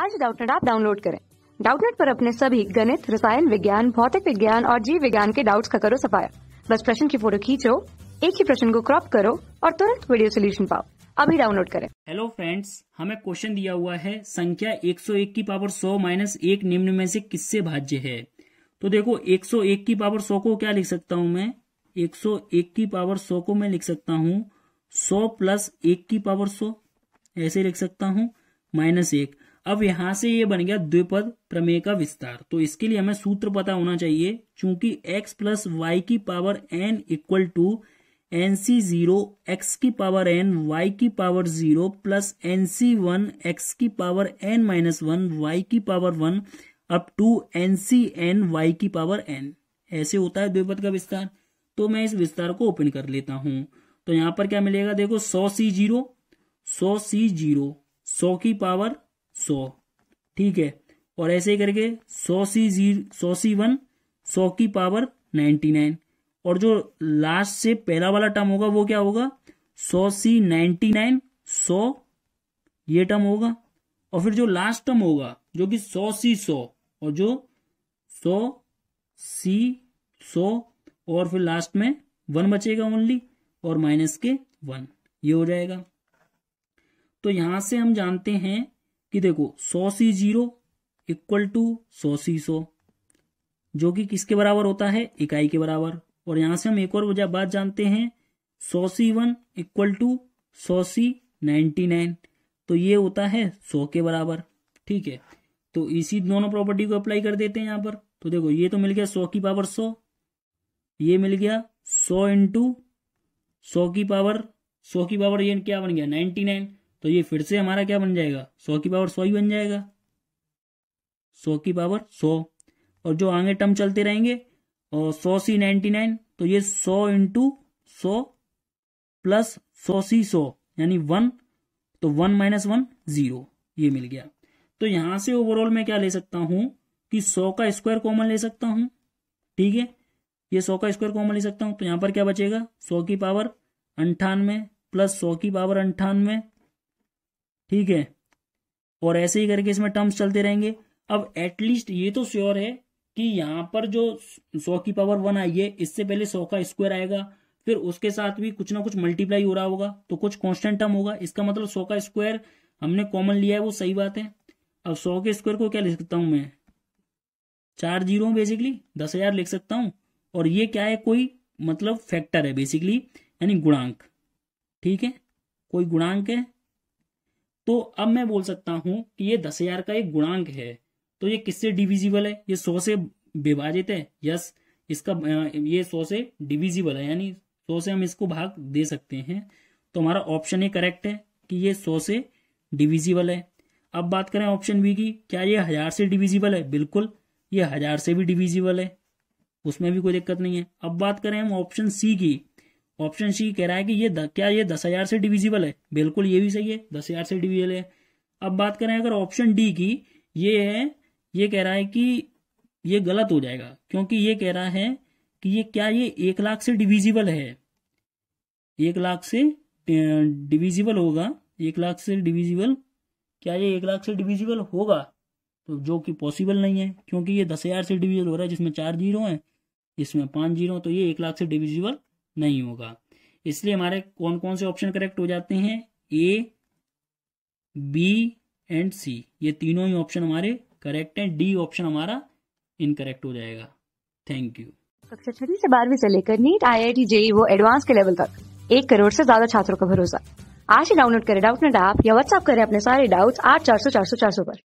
आज डाउटनेट आप डाउनलोड करें डाउटनेट पर अपने सभी गणित रसायन विज्ञान भौतिक विज्ञान और जीव विज्ञान के डाउट्स का करो सफाया बस प्रश्न की फोटो खींचो एक ही प्रश्न को क्रॉप करो और तुरंत वीडियो सोल्यूशन पाओ अभी डाउनलोड करें हेलो फ्रेंड्स हमें क्वेश्चन दिया हुआ है संख्या 101 की पावर 100 माइनस एक निम्न में से किससे भाज्य है तो देखो 101 की पावर 100 को क्या लिख सकता हूँ मैं 101 की पावर 100 को मैं लिख सकता हूँ 100 प्लस एक की पावर 100 ऐसे लिख सकता हूँ माइनस एक अब यहां से ये बन गया द्विपद प्रमेय का विस्तार तो इसके लिए हमें सूत्र पता होना चाहिए चूंकि x प्लस वाई की power n equal to N C zero X की पावर एन वाई की power zero plus N C one X की power N minus one Y की power one up to N C N Y की power N ऐसे होता है द्विपद का विस्तार तो मैं इस विस्तार को ओपन कर लेता हूं तो यहां पर क्या मिलेगा देखो सौ सी जीरो सौ सी जीरो सौ की पावर सौ ठीक है और ऐसे करके सौ सी जीरो सौ सी वन सौ की पावर नाइन्टी नाइन और जो लास्ट से पहला वाला टर्म होगा वो क्या होगा सौ सी नाइन्टी नाइन सौ ये टर्म होगा और फिर जो लास्ट टर्म होगा जो कि सौ सी सौ और जो सौ सी सौ और फिर लास्ट में वन बचेगा ओनली और माइनस के वन ये हो जाएगा तो यहां से हम जानते हैं कि देखो सौ सी जीरो इक्वल टू सौ सी सौ जो कि किसके बराबर होता है इकाई के बराबर और यहां से हम एक और वजह बात जानते हैं सौ सी वन इक्वल टू सौ सी नाइन्टी नाइन तो ये होता है सौ के बराबर ठीक है तो इसी दोनों प्रॉपर्टी को अप्लाई कर देते हैं यहां पर तो देखो ये तो मिल गया सौ की पावर सौ ये मिल गया सौ इंटू सौ की पावर सौ की पावर ये क्या बन गया नाइन्टी नाइन तो ये फिर से हमारा क्या बन जाएगा सौ की पावर सौ ही बन जाएगा सौ की पावर सौ और जो आगे टर्म चलते रहेंगे और सौ सी नाइन्टी नाइन तो ये सौ इंटू सौ प्लस सौ सी सौ यानी वन तो वन माइनस वन जीरो ये मिल गया तो यहां से ओवरऑल मैं क्या ले सकता हूं कि सौ का स्क्वायर कॉमन ले सकता हूं ठीक है ये सौ का स्क्वायर कॉमन ले सकता हूं तो यहां पर क्या बचेगा सौ की पावर अंठानवे प्लस सौ की पावर अंठानवे ठीक है और ऐसे ही करके इसमें टर्म्स चलते रहेंगे अब एटलीस्ट ये तो श्योर है कि यहां पर जो सौ की पावर वन आई है इससे पहले सौ का स्क्वायर आएगा फिर उसके साथ भी कुछ ना कुछ मल्टीप्लाई हो रहा होगा तो कुछ कॉन्स्टेंट टर्म होगा इसका मतलब सौ का स्क्वायर हमने कॉमन लिया है वो सही बात है अब सौ के स्क्वायर को क्या लिख सकता हूं मैं चार जीरो बेसिकली दस हजार लिख सकता हूं और ये क्या है कोई मतलब फैक्टर है बेसिकली यानी गुणांक ठीक है कोई गुणांक है तो अब मैं बोल सकता हूं कि ये दस हजार का एक गुणांक है तो ये किससे डिविजिबल है ये सौ से विभाजित है यस इसका ये सौ से डिविजिबल है यानी सौ से हम इसको भाग दे सकते हैं तो हमारा ऑप्शन ए करेक्ट है कि ये सौ से डिविजिबल है अब बात करें ऑप्शन बी की क्या ये हजार से डिविजिबल है बिल्कुल ये हजार से भी डिविजिबल है उसमें भी कोई दिक्कत नहीं है अब बात करें हम ऑप्शन सी की ऑप्शन सी कह रहा है कि ये द, क्या ये दस हजार से डिविजिबल है बिल्कुल ये भी सही है दस हजार से डिविजिबल है अब बात करें अगर ऑप्शन डी की ये है ये कह रहा है कि ये गलत हो जाएगा क्योंकि ये कह रहा है कि ये क्या ये एक लाख से डिविजिबल है एक लाख से डिविजिबल होगा एक लाख से डिविजिबल क्या ये एक लाख से डिविजिबल होगा तो जो कि पॉसिबल नहीं है क्योंकि ये दस हजार से डिविजिबल हो रहा है जिसमें चार जीरो हैं इसमें पांच जीरो तो ये एक लाख से डिविजिबल नहीं होगा इसलिए हमारे कौन कौन से ऑप्शन करेक्ट हो जाते हैं ए बी एंड सी ये तीनों ही ऑप्शन हमारे करेक्ट हैं डी ऑप्शन हमारा इनकरेक्ट हो जाएगा थैंक यू कक्षा छठी से बारहवीं से लेकर नीट आई आई टी जे वो एडवांस के लेवल तक एक करोड़ से ज्यादा छात्रों का भरोसा आज ही डाउनलोड करें डाउट नेट ऐप या व्हाट्सएप करें अपने सारे डाउट्स आठ चार सौ चार सौ चार सौ पर